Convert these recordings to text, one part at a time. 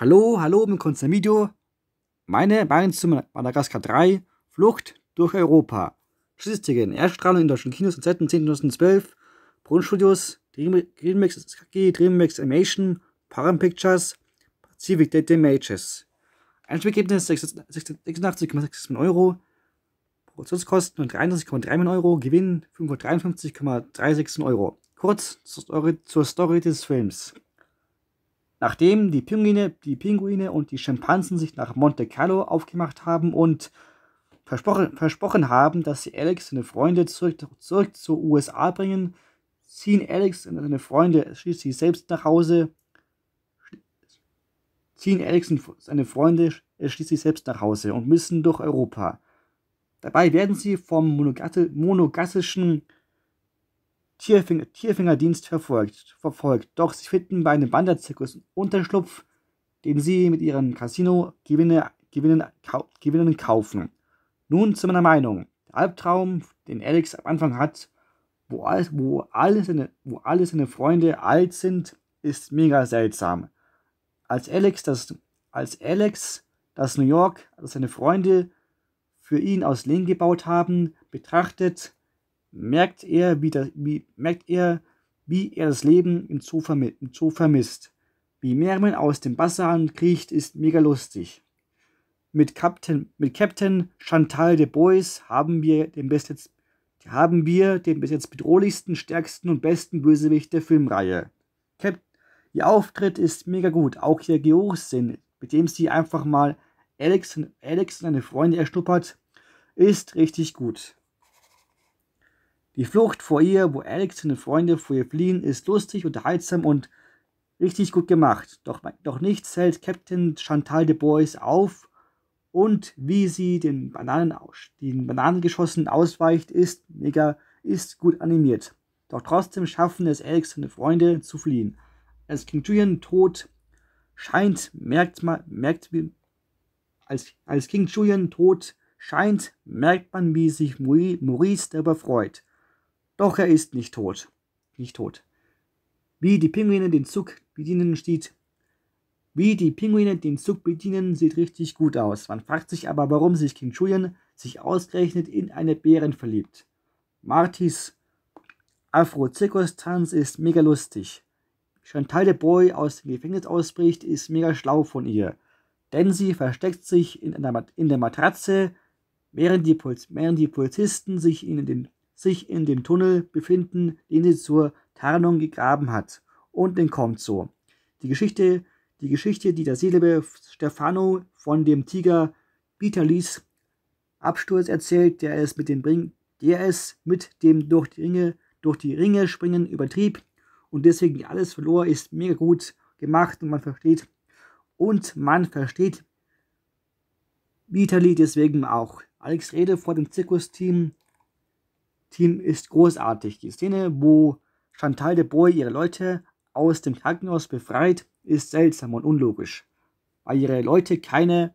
Hallo, hallo, willkommen zum Video. Meine Meinung zu Madagaskar 3, Flucht durch Europa. Statistiken, Erststrahlung in deutschen Kinos am 2.10.2012, Brunstudios, Dreamix SKG, Dreamix Animation, Param Pictures, Pacific Data Images. Einspielergebnis 86,6 Euro, Produktionskosten 33,3 Millionen Euro, Gewinn 553,36 Euro. Kurz zur Story, zur Story des Films. Nachdem die Pinguine, die Pinguine und die Schimpansen sich nach Monte Carlo aufgemacht haben und versprochen, versprochen haben, dass sie Alex und seine Freunde zurück, zurück zur USA bringen, ziehen Alex und seine Freunde schließlich selbst nach Hause, ziehen Alex und seine Freunde schließlich selbst nach Hause und müssen durch Europa. Dabei werden sie vom monogassischen Tierfinger, Tierfingerdienst verfolgt, verfolgt, doch sie finden bei einem Wanderzirkus Unterschlupf, den sie mit ihrem Casino Gewinne, Gewinnen, kau, Gewinnen kaufen. Nun zu meiner Meinung. Der Albtraum, den Alex am Anfang hat, wo, alles, wo, alle seine, wo alle seine Freunde alt sind, ist mega seltsam. Als Alex das, als Alex das New York, das also seine Freunde für ihn aus Lehm gebaut haben, betrachtet, merkt er, wie, das, wie, merkt er, wie er das Leben im Zoo, vermi im Zoo vermisst. Wie Mermin aus dem Bassan kriecht, ist mega lustig. Mit Captain, mit Captain Chantal de Bois haben wir den bis jetzt, haben wir den bis jetzt bedrohlichsten, stärksten und besten Bösewicht der Filmreihe. Cap Ihr Auftritt ist mega gut, auch ihr Geruchssinn, mit dem sie einfach mal Alex und, Alex und seine Freunde erschnuppert, ist richtig gut. Die Flucht vor ihr, wo Alex und seine Freunde vor ihr fliehen, ist lustig, unterhaltsam und richtig gut gemacht. Doch, doch nichts hält Captain Chantal de Bois auf und wie sie den, Bananen, den Bananengeschossen ausweicht, ist mega, ist gut animiert. Doch trotzdem schaffen es Alex und seine Freunde zu fliehen. Als King tot scheint, merkt man, merkt, als, als King Julian tot scheint, merkt man, wie sich Maurice darüber freut. Doch er ist nicht tot. Nicht tot. Wie die Pinguine den Zug bedienen, sieht. Wie die Pinguine den Zug bedienen, sieht richtig gut aus. Man fragt sich aber, warum sich King Julian sich ausgerechnet in eine Bären verliebt. Martis Afro-Zirkus-Tanz ist mega lustig. Chantal de Boy aus dem Gefängnis ausbricht, ist mega schlau von ihr. Denn sie versteckt sich in, einer, in der Matratze, während die, während die Polizisten sich in den sich in dem Tunnel befinden, den sie zur Tarnung gegraben hat und entkommt so. Die Geschichte, die Geschichte, die der Seelebe Stefano von dem Tiger Vitalis Absturz erzählt, der es mit dem Bring, der es mit dem durch die Ringe, durch die Ringe springen übertrieb und deswegen alles verlor, ist mega gut gemacht und man versteht und man versteht Vitali deswegen auch. Alex Rede vor dem Zirkusteam Team ist großartig. Die Szene, wo Chantal de Boy ihre Leute aus dem Krankenhaus befreit, ist seltsam und unlogisch, weil ihre Leute keine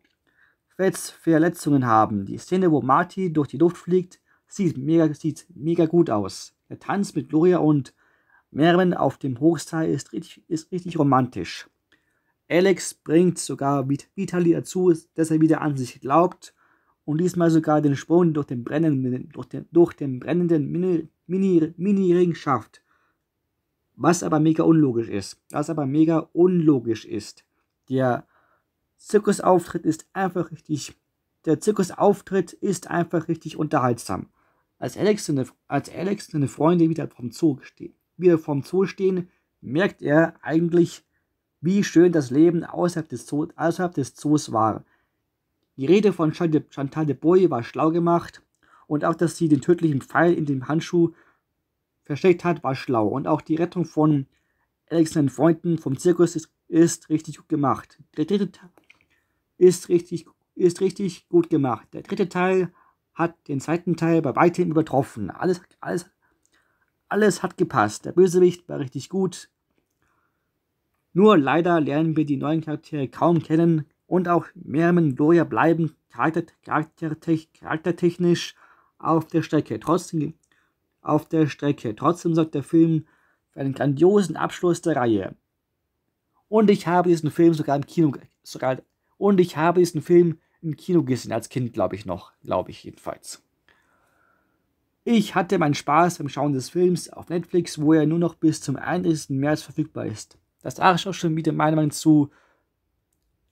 Verletzungen haben. Die Szene, wo Marty durch die Luft fliegt, sieht mega, sieht mega gut aus. Der Tanz mit Gloria und Merwin auf dem Hochstar ist richtig, ist richtig romantisch. Alex bringt sogar Vitali dazu, dass er wieder an sich glaubt und diesmal sogar den Sprung durch den brennenden, durch den, durch den brennenden Mini, Mini, Mini-Ring schafft. Was aber mega unlogisch ist. Was aber mega unlogisch ist. Der Zirkusauftritt ist einfach richtig. Der Zirkusauftritt ist einfach richtig unterhaltsam. Als Alex und seine Freunde wieder vom Zoo stehen, wieder vom Zoo stehen, merkt er eigentlich, wie schön das Leben außerhalb des, Zoo, außerhalb des Zoos war. Die Rede von Chantal de Boy war schlau gemacht und auch, dass sie den tödlichen Pfeil in dem Handschuh versteckt hat, war schlau. Und auch die Rettung von Alex seinen Freunden vom Zirkus ist, ist, richtig gut gemacht. Der dritte Teil ist richtig, ist richtig gut gemacht. Der dritte Teil hat den zweiten Teil bei weitem übertroffen. Alles, alles, alles hat gepasst. Der Bösewicht war richtig gut. Nur leider lernen wir die neuen Charaktere kaum kennen, und auch Mermen Gloria bleiben charaktertechnisch auf der Strecke. Trotzdem, auf der Strecke. Trotzdem sorgt der Film für einen grandiosen Abschluss der Reihe. Und ich habe diesen Film sogar im Kino sogar und ich habe diesen Film im Kino gesehen als Kind, glaube ich noch, glaube ich jedenfalls. Ich hatte meinen Spaß beim Schauen des Films auf Netflix, wo er nur noch bis zum 31. März verfügbar ist. Das war schon wieder meiner Meinung nach zu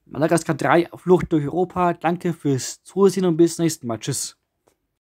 Madagaskar 3 Flucht durch Europa. Danke fürs Zusehen und bis zum nächsten Mal. Tschüss.